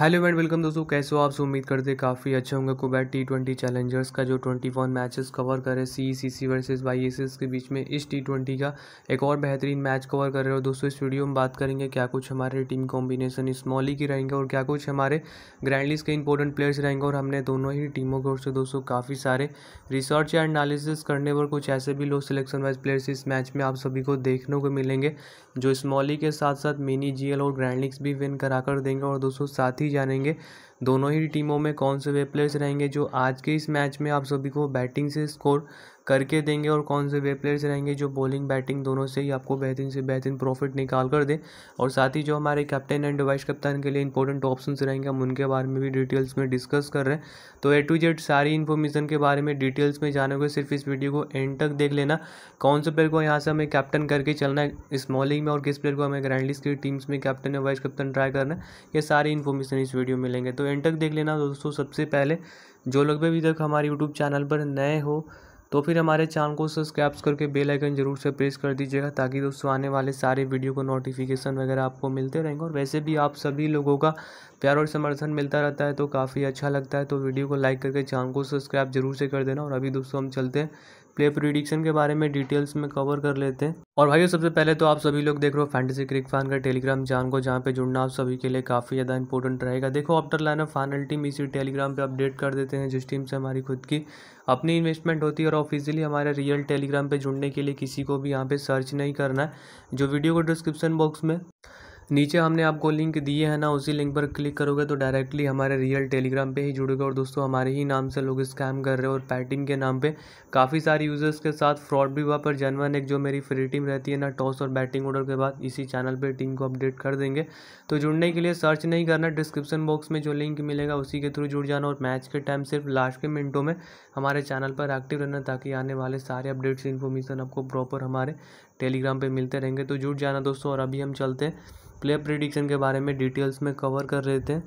hello and welcome दोस्तों कैसे हो आप उम्मीद करते काफ़ी अच्छे होंगे कुबैट टी ट्वेंटी चैलेंजर्स का जो ट्वेंटी वन मैचेस कवर कर रहे C C C versus Y S S के बीच में इस टी ट्वेंटी का एक और बेहतरीन मैच कवर कर रहे हो दोस्तों इस वीडियो में बात करेंगे क्या कुछ हमारे टीम कॉम्बिनेशन स्मॉली की रहेंगे और क्या कुछ हमारे ग्रैंडलीस के इंपॉर्टेंट प्लेयर्स रहेंगे और हमने दोनों ही टीमों की ओर से दोस्तों काफ़ी सारे रिसर्च या एनालिसिस करने पर कुछ ऐसे भी लो सिलेक्शन वाइज प्लेयर्स इस मैच में आप सभी को देखने को मिलेंगे जो स्मॉली के साथ साथ मिनी जी और ग्रैंडलिक्स भी विन करा कर देंगे और दोस्तों साथ ही ही जानेंगे दोनों ही टीमों में कौन से वे प्लेयर्स रहेंगे जो आज के इस मैच में आप सभी को बैटिंग से स्कोर करके देंगे और कौन से वे प्लेयर्स रहेंगे जो बॉलिंग बैटिंग दोनों से ही आपको बेहतरीन से बेहतरीन प्रॉफिट निकाल कर दें और साथ ही जो हमारे कैप्टन एंड वाइस कप्तान के लिए इंपॉर्टेंट ऑप्शन रहेंगे हम उनके बारे में भी डिटेल्स में डिस्कस कर रहे हैं तो ए टू जेड सारी इन्फॉर्मेशन के बारे में डिटेल्स में जानोगे सिर्फ इस वीडियो को एंड तक देख लेना कौन से प्लेयर को यहाँ से हमें कैप्टन करके चलना है स्मॉलिंग में और किस प्लेयर को हमें ग्रैंड लिस्ट की टीम्स में कैप्टन या वाइस कप्तान ट्राई करना है ये सारी इन्फॉर्मेशन इस वीडियो में लेंगे तो एंड तक देख लेना दोस्तों सबसे पहले जो लोग भी अभी तक हमारे यूट्यूब चैनल पर नए हो तो फिर हमारे चैनल को सब्सक्राइब करके बेल आइकन जरूर से प्रेस कर दीजिएगा ताकि दोस्तों आने वाले सारे वीडियो को नोटिफिकेशन वगैरह आपको मिलते रहेंगे और वैसे भी आप सभी लोगों का प्यार और समर्थन मिलता रहता है तो काफ़ी अच्छा लगता है तो वीडियो को लाइक करके चैनल को सब्सक्राइब जरूर से कर देना और अभी दोस्तों हम चलते हैं प्ले प्रिडिक्शन के बारे में डिटेल्स में कवर कर लेते हैं और भाइयों सबसे पहले तो आप सभी लोग देख रहे हो फैंटेसी क्रिक फैन का टेलीग्राम जान को जहाँ पे जुड़ना आप सभी के लिए काफ़ी ज़्यादा इंपॉर्टेंट रहेगा देखो after lineup final team इसी टेलीग्राम पे अपडेट कर देते हैं जिस टीम से हमारी खुद की अपनी इन्वेस्टमेंट होती है और ऑफिशियली हमारे रियल टेलीग्राम पर जुड़ने के लिए किसी को भी यहाँ पर सर्च नहीं करना है जो वीडियो को डिस्क्रिप्शन बॉक्स में नीचे हमने आपको लिंक दिए हैं ना उसी लिंक पर क्लिक करोगे तो डायरेक्टली हमारे रियल टेलीग्राम पे ही जुड़ोगे और दोस्तों हमारे ही नाम से लोग स्कैम कर रहे हैं और पैटिंग के नाम पे काफ़ी सारे यूज़र्स के साथ फ्रॉड भी हुआ पर जनवन एक जो मेरी फ्री टीम रहती है ना टॉस और बैटिंग ऑर्डर के बाद इसी चैनल पर टीम को अपडेट कर देंगे तो जुड़ने के लिए सर्च नहीं करना डिस्क्रिप्शन बॉक्स में जो लिंक मिलेगा उसी के थ्रू जुड़ जाना और मैच के टाइम सिर्फ लास्ट के मिनटों में हमारे चैनल पर एक्टिव रहना ताकि आने वाले सारे अपडेट्स इन्फॉर्मेशन आपको प्रॉपर हमारे टेलीग्राम पे मिलते रहेंगे तो जुड़ जाना दोस्तों और अभी हम चलते प्लेयर प्रिडिक्शन के बारे में डिटेल्स में कवर कर रहे थे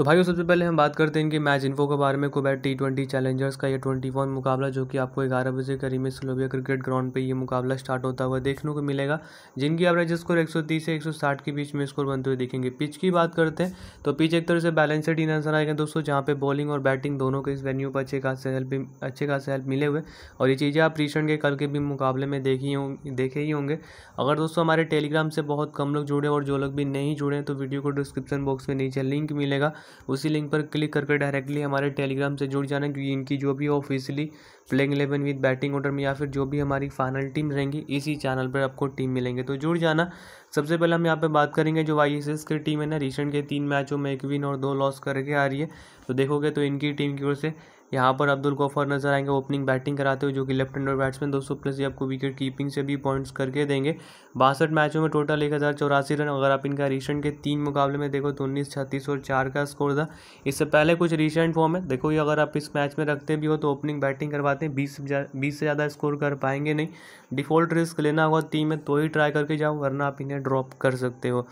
तो भाइयों सबसे पहले हम बात करते हैं इनके मैच इन्फो के बारे में कुबैट टी ट्वेंटी चैलेंजर्स का ये ट्वेंटी वन मुकाबला जो कि आपको ग्यारह बजे करीब में स्लोविया क्रिकेट ग्राउंड पे ये मुकाबला स्टार्ट होता हुआ देखने को मिलेगा जिनकी एवरेज स्कोर एक सौ तीस से एक सौ साठ के बीच में स्कोर बनते हुए देखेंगे पिच की बात करते हैं तो पिच एक तरह से बैलेंसड ही नजर आएगा दोस्तों जहाँ पे बॉलिंग और बैटिंग दोनों के इस वेन्यू पर अच्छे खास हेल्प अच्छे खास हेल्प मिले हुए और ये चीज़ें आप रिसेंट के कल के भी मुकाबले में देखी होंगे देखे ही होंगे अगर दोस्तों हमारे टेलीग्राम से बहुत कम लोग जुड़े और जो लोग भी नहीं जुड़े तो वीडियो को डिस्क्रिप्शन बॉक्स में नीचे लिंक मिलेगा उसी लिंक पर क्लिक करके डायरेक्टली हमारे टेलीग्राम से जुड़ जाना क्योंकि इनकी जो भी officially playing eleven with batting order में या फिर जो भी हमारी फाइनल टीम रहेंगी इसी चैनल पर आपको टीम मिलेंगे तो जुड़ जाना सबसे पहले हम यहाँ पे बात करेंगे जो वाई की टीम है ना रिसेंट के तीन मैचों में एक विन और दो लॉस करके आ रही है तो देखोगे तो इनकी टीम की ओर से यहाँ पर अब्दुल गफर नजर आएंगे ओपनिंग बैटिंग कराते हुए जो कि लेफ्ट हैंडर बैट्समैन दोस्तों प्लस ये आपको विकेट कीपिंग से भी पॉइंट्स करके देंगे बासठ मैचों में टोटल एक हज़ार चौरासी रन अगर आप इनका रिसेंट के तीन मुकाबले में देखो तो उन्नीस छत्तीस और चार का स्कोर था इससे पहले कुछ रिसेंट फॉर्म है देखो ये अगर आप इस मैच में रखते भी हो तो ओपनिंग बैटिंग करवाते हैं बीस बीस से ज़्यादा स्कोर कर पाएंगे नहीं डिफ़ॉल्ट रिस्क लेना होगा टीम में तो ही ट्राई करके जाओ वरना आप इन्हें ड्रॉप कर सकते हो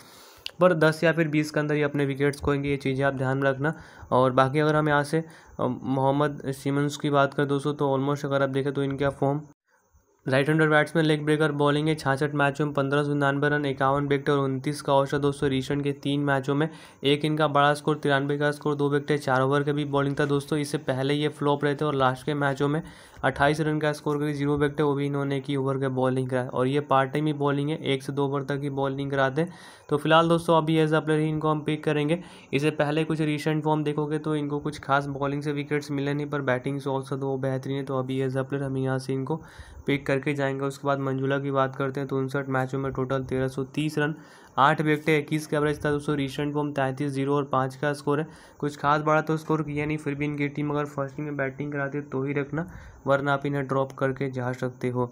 पर दस या फिर बीस के अंदर ही अपने विकेट्स खोएंगे ये चीज़ें आप ध्यान में रखना और बाकी अगर हम यहाँ से मोहम्मद सीमंस की बात करें दोस्तों तो ऑलमोस्ट अगर आप देखें तो इनका form right hander batsman leg breaker bowling है छाछठ मैचों में पंद्रह सौ निन्यानवे रन इक्यावन विकेट और उनतीस का औसत दोस्तों रिसेंट के तीन मैचों में एक इनका बड़ा स्कोर तिरानवे का स्कोर दो विकेट चार ओवर के भी बॉलिंग था दोस्तों इससे पहले ये फ्लॉप रहे थे और लास्ट के मैचों में अट्ठाईस रन का स्कोर करी जीरो विकेट वो भी इन्होंने की ओवर के बॉलिंग कराए और ये पार्ट टाइम ही बॉलिंग है एक से दो ओवर तक ही बॉलिंग कराते हैं तो फिलहाल दोस्तों अभी एज अ प्लेयर ही इनको हम पिक करेंगे इससे पहले कुछ रिसेंट फॉर्म देखोगे तो इनको कुछ खास बॉलिंग से विकेट्स मिले नहीं पर बैटिंग से ऑल्सो तो वो बेहतरीन है तो अभी एज अ प्लेयर हम यहाँ से इनको पिक करके जाएंगे उसके बाद मंजूला की बात करते हैं तो उनसठ मैचों में टोटल तेरह सौ तीस रन आठ विकटें इक्कीस का एवरेज था दोस्तों रिसेंट फॉर्म तैंतीस जीरो और पाँच का स्कोर है कुछ खास बड़ा तो स्कोर किया नहीं फिर भी इनकी टीम अगर फर्स्ट में बैटिंग कराती है तो ही रखना वरना आप इन्हें ड्रॉप करके जा सकते हो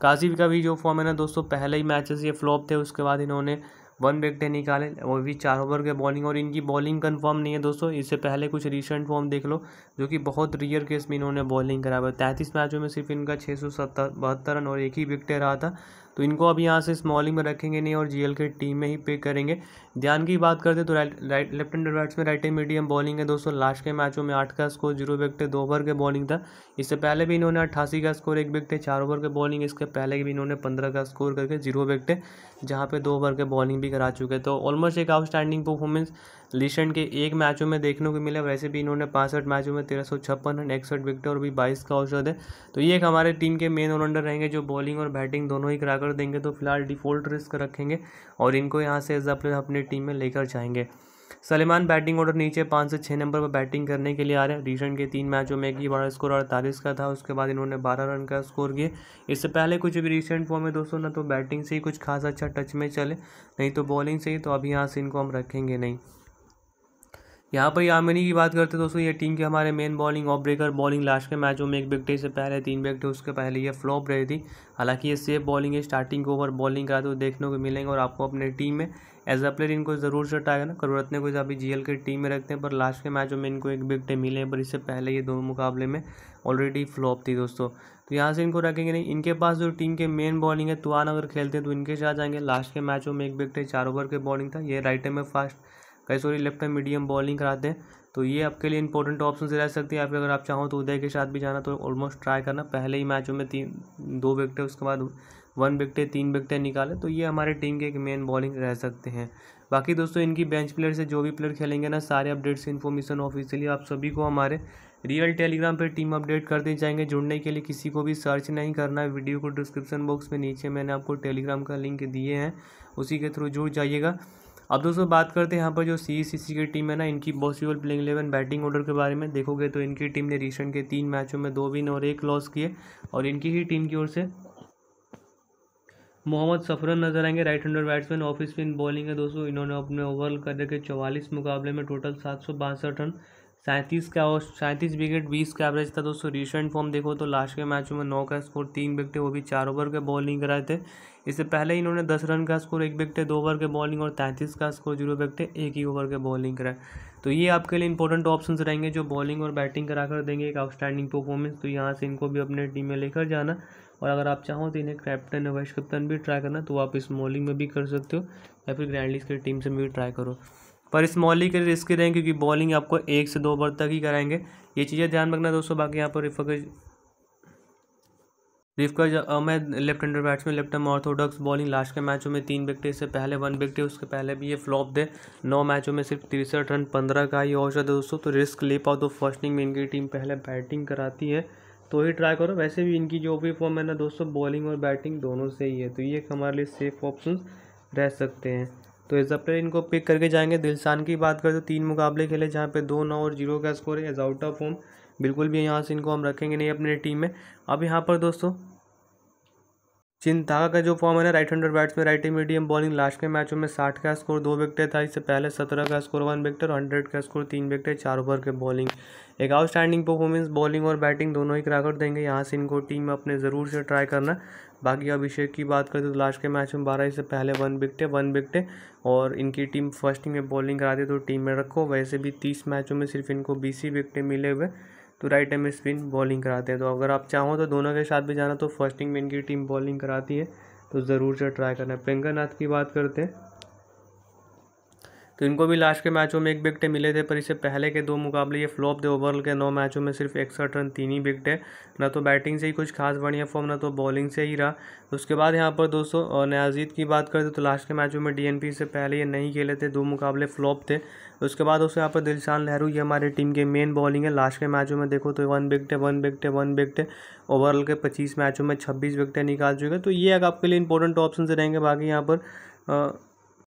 काशिफ का भी जो फॉर्म है ना दोस्तों पहले ही मैचेस ये फ्लॉप थे उसके बाद इन्होंने वन विकटें निकाले वो भी चार ओवर के बॉलिंग और इनकी बॉलिंग कंफर्म नहीं है दोस्तों इससे पहले कुछ रिसेंट फॉर्म देख लो जो कि बहुत रियर केस में इन्होंने बॉलिंग करा हुआ तैंतीस मैचों में सिर्फ इनका छः सौ सत्तर बहत्तर रन और एक ही विकटें रहा था तो इनको अब यहाँ से स्मॉलिंग में रखेंगे नहीं और जीएल के टीम में ही पे करेंगे ध्यान की बात करते तो राइट लेफ्ट एंड राइट में राइट मीडियम बॉलिंग है दोस्तों लास्ट के मैचों में आठ का स्कोर जीरो विकटे दो ओवर के बॉलिंग था इससे पहले भी इन्होंने अट्ठासी का स्कोर एक विकटे चार ओवर के बॉलिंग इसके पहले भी इन्होंने पंद्रह का स्कोर करके जीरो विकटे जहाँ पे दो ओवर के बॉलिंग भी करा चुके तो ऑलमोस्ट एक आउटस्टैंडिंग परफॉर्मेंस लीसेंट के एक मैचों में देखने को मिला वैसे भी इन्होंने पांसठ मैचों में तेरह सौ छप्पन रन इकसठ विकेट और भी बाईस का औसत है तो ये एक हमारे टीम के मेन ऑलराउंडर रहेंगे जो बॉलिंग और बैटिंग दोनों ही कराकर देंगे तो फिलहाल डिफॉल्ट रिस्क रखेंगे और इनको यहाँ से एज अपनी टीम में लेकर जाएंगे सलेमान बैटिंग ऑर्डर नीचे पाँच से छः नंबर पर बैटिंग करने के लिए आ रहे हैं रिसेंट के तीन मैचों में एक ही बड़ा स्कोर अड़तालीस का था उसके बाद इन्होंने बारह रन का स्कोर किए इससे पहले कुछ भी रिसेंट फॉर्म में दोस्तों ना तो बैटिंग से ही कुछ खास अच्छा टच में चले नहीं तो बॉलिंग से ही तो अभी यहाँ से इनको हम रखेंगे नहीं यहाँ पर यामिनी की बात करते हैं दोस्तों ये टीम के हमारे main bowling off breaker bowling last के मैचों में एक विकटे से पहले तीन विकटे उसके पहले ये फ्लॉप रही थी हालांकि ये सेफ बॉलिंग है स्टार्टिंग ओवर बॉलिंग का तो देखने को मिलेंगे और आपको अपने टीम में एज अ प्लेयर इनको ज़रूर से आएगा ना करुणरत्न को अभी जी के टीम में रखते हैं पर लास्ट के मैचों में इनको एक विकटे मिले पर इससे पहले ये दोनों मुकाबले में ऑलरेडी फ्लॉप थी दोस्तों तो यहाँ से इनको रखेंगे नहीं इनके पास जो टीम के मेन बॉलिंग है तुआन अगर खेलते हैं तो इनके साथ जाएंगे लास्ट के मैचों में एक विकटे चार ओवर के बॉलिंग था ये राइट में फास्ट कई sorry left and medium bowling कराते हैं तो ये आपके लिए इंपॉर्टेंट ऑप्शन रह सकती है आप अगर आप चाहो तो उदय के साथ भी जाना तो ऑलमोस्ट ट्राई करना पहले ही मैचों में तीन दो विकटें उसके बाद वन विकटें तीन विकटें निकाले तो ये हमारे टीम के एक मेन बॉलिंग रह सकते हैं बाकी दोस्तों इनकी बेंच प्लेयर से जो भी प्लेयर खेलेंगे ना सारे अपडेट्स इन्फॉर्मेशन ऑफिशियली आप सभी को हमारे रियल टेलीग्राम पर टीम अपडेट कर दी जाएंगे जुड़ने के लिए किसी को भी सर्च नहीं करना है वीडियो को डिस्क्रिप्शन बॉक्स में नीचे मैंने आपको टेलीग्राम का लिंक दिए हैं उसी के थ्रू जुड़ जाइएगा अब दोस्तों बात करते हैं यहाँ पर जो सी सी सी की टीम है ना इनकी possible playing eleven batting order के बारे में देखोगे तो इनकी टीम ने रिसेंट के तीन मैचों में दो विन और एक लॉस किए और इनकी ही टीम की ओर से मोहम्मद सफरन नजर आएंगे right hander batsman off spin bowling है दोस्तों इन्होंने अपने ओवरऑल करियर के चौवालीस मुकाबले में टोटल सात सौ बासठ रन सैंतीस का और सैंतीस विकेट बीस का एवरेज था दोस्तों रिसेंट फॉर्म देखो तो लास्ट के मैच में नौ का स्कोर तीन विकटे वो भी चार ओवर के बॉलिंग कराए थे इससे पहले इन्होंने दस रन का स्कोर एक विकेट दो ओवर के बॉलिंग और तैंतीस का स्कोर जीरो विकटे एक ही ओवर के बॉलिंग कराए तो ये आपके लिए इंपॉर्टेंट ऑप्शन रहेंगे जो बॉलिंग और बैटिंग करा कर देंगे एक आउटस्टैंडिंग परफॉर्मेंस तो यहाँ से इनको भी अपने टीम में लेकर जाना और अगर आप चाहो तो इन्हें कैप्टन या वाइस कैप्टन भी ट्राई करना तो आप इस बॉलिंग में भी कर सकते हो या फिर ग्रैंडलीस के की टीम से भी ट्राई करो पर इस ही के रिस्क रहेंगे क्योंकि बॉलिंग आपको एक से दो ओवर तक ही कराएंगे ये चीज़ें ध्यान रखना दोस्तों बाकी यहाँ पर रिफकज रिफकज मैं left hander batsman left arm orthodox bowling last के मैचों में तीन विकेट इससे पहले वन विकेट उसके पहले भी ये फ्लॉप दे नौ मैचों में सिर्फ तिरसठ रन पंद्रह का ही औसत है दोस्तों तो रिस्क ले पाओ तो फर्स्ट इनिंग में इनकी टीम पहले बैटिंग कराती है तो ही ट्राई करो वैसे भी इनकी जो भी फॉर्म है ना दोस्तों बॉलिंग और बैटिंग दोनों से ही है तो ये हमारे लिए सेफ ऑप्शन रह सकते हैं तो एज प्लेयर इनको पिक करके जाएंगे दिलसान की बात करें तो तीन मुकाबले खेले जहाँ पे दो नौ और जीरो का स्कोर है एज आउट ऑफ होम बिल्कुल भी यहाँ से इनको हम रखेंगे नहीं अपने टीम में अब यहाँ पर दोस्तों चिंता का जो फॉर्म है ना राइट हंडर बैट्स में राइट मीडियम बॉलिंग लास्ट के मैचों में साठ का स्कोर दो विकटे था इससे पहले सत्रह का स्कोर वन विकेट और हंड्रेड का स्कोर तीन विकटे चार ओवर के बॉलिंग एक आउटस्टैंडिंग परफॉर्मेंस बॉलिंग और बैटिंग दोनों ही कराकर देंगे यहाँ से इनको टीम में अपने ज़रूर से ट्राई करना बाकी अभिषेक की बात करें तो लास्ट के मैच में बारह इससे पहले वन विकटे वन विकटे और इनकी टीम फर्स्ट में बॉलिंग कराती तो टीम में रखो वैसे भी तीस मैचों में सिर्फ इनको बीस ही विकटे मिले हुए तो राइट टाइम में स्पिन बॉलिंग कराते हैं तो अगर आप चाहो तो दोनों के साथ भी जाना तो फर्स्टिंग में इनकी टीम बॉलिंग कराती है तो ज़रूर से ट्राई करना है प्रियंका नाथ की बात करते हैं तो इनको भी लास्ट के मैचों में एक विकटे मिले थे पर इससे पहले के दो मुकाबले ये फ्लॉप थे ओवरऑल के नौ मैचों में सिर्फ इकसठ रन तीन ही विकटे ना तो बैटिंग से ही कुछ खास बढ़िया फॉर्म ना तो बॉलिंग से ही रहा उसके बाद यहाँ पर दोस्तों और नयाजीत की बात करते तो लास्ट के मैचों में डी से पहले ये नहीं खेले थे दो मुकाबले फ्लॉप थे उसके बाद दोस्तों यहाँ पर दिलशान लहरू ये हमारे टीम के मेन बॉलिंग है लास्ट के मैचों में देखो तो one wicket one wicket one wicket overall के पच्चीस मैचों में छब्बीस विकटें निकाल चुके तो ये आपके लिए इंपॉर्टेंट ऑप्शन रहेंगे बाकी यहाँ पर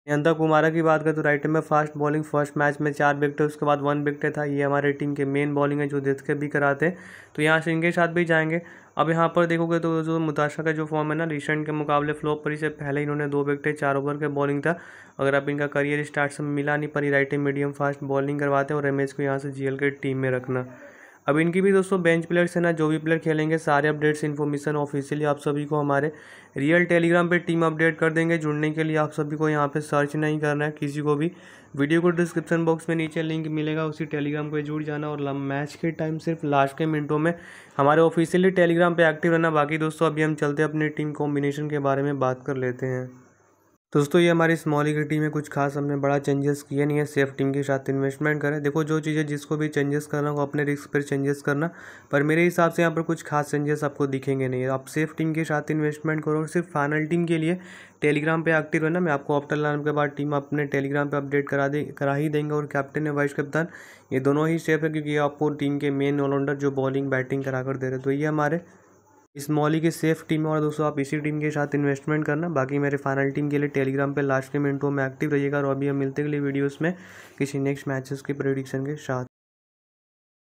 यंता कुमारा की बात करें तो राइट में फास्ट बॉलिंग फर्स्ट मैच में चार विकेट उसके बाद वन विकेट था ये हमारे टीम के मेन बॉलिंग है जो देख के भी कराते हैं तो यहाँ से इनके साथ भी जाएंगे अब यहाँ पर देखोगे तो जो मुताशा का जो फॉर्म है ना रिसेंट के मुकाबले फ्लॉप परी से पहले इन्होंने दो विकटें चार ओवर के बॉलिंग था अगर आप इनका करियर स्टार्ट से मिला नहीं पर राइट मीडियम फास्ट बॉलिंग करवाते हैं और रमेश को यहाँ से जी के टीम में रखना अब इनकी भी दोस्तों बेंच प्लेयर्स है ना जो भी प्लेयर खेलेंगे सारे अपडेट्स इन्फॉर्मेशन ऑफिशियली आप सभी को हमारे रियल टेलीग्राम पे टीम अपडेट कर देंगे जुड़ने के लिए आप सभी को यहाँ पे सर्च नहीं करना है किसी को भी वीडियो को डिस्क्रिप्शन बॉक्स में नीचे लिंक मिलेगा उसी टेलीग्राम पर जुड़ जाना और मैच के टाइम सिर्फ लास्ट के मिनटों में हमारे ऑफिशियली टेलीग्राम पर एक्टिव रहना बाकी दोस्तों अभी हम चलते अपनी टीम कॉम्बिनेशन के बारे में बात कर लेते हैं दोस्तों ये हमारी स्मॉल इक्विटी में कुछ खास हमने बड़ा चेंजेस किए नहीं है सेफ टीम के साथ इन्वेस्टमेंट करें देखो जो चीज़ें जिसको भी चेंजेस करना हो अपने रिस्क पर चेंजेस करना पर मेरे हिसाब से यहाँ पर कुछ खास चेंजेस आपको दिखेंगे नहीं आप सेफ टीम के साथ इन्वेस्टमेंट करो और सिर्फ फाइनल टीम के लिए टेलीग्राम पे एक्टिव रहना मैं आपको ऑप्टर लाने के बाद टीम अपने टेलीग्राम पर अपडेट करा दे करा ही देंगे और कैप्टन या वाइस कप्तान ये दोनों ही सेफ है क्योंकि आपको टीम के मेन ऑलराउंडर जो बॉलिंग बैटिंग करा कर दे रहे तो ये हमारे इस मॉली की सेफ टीम और दोस्तों आप इसी टीम के साथ इन्वेस्टमेंट करना बाकी मेरे फाइनल टीम के लिए टेलीग्राम पे लास्ट के मिनटों में एक्टिव रहिएगा और अभी हम मिलते के लिए वीडियोस में किसी नेक्स्ट मैचेस के प्रेडिक्शन के साथ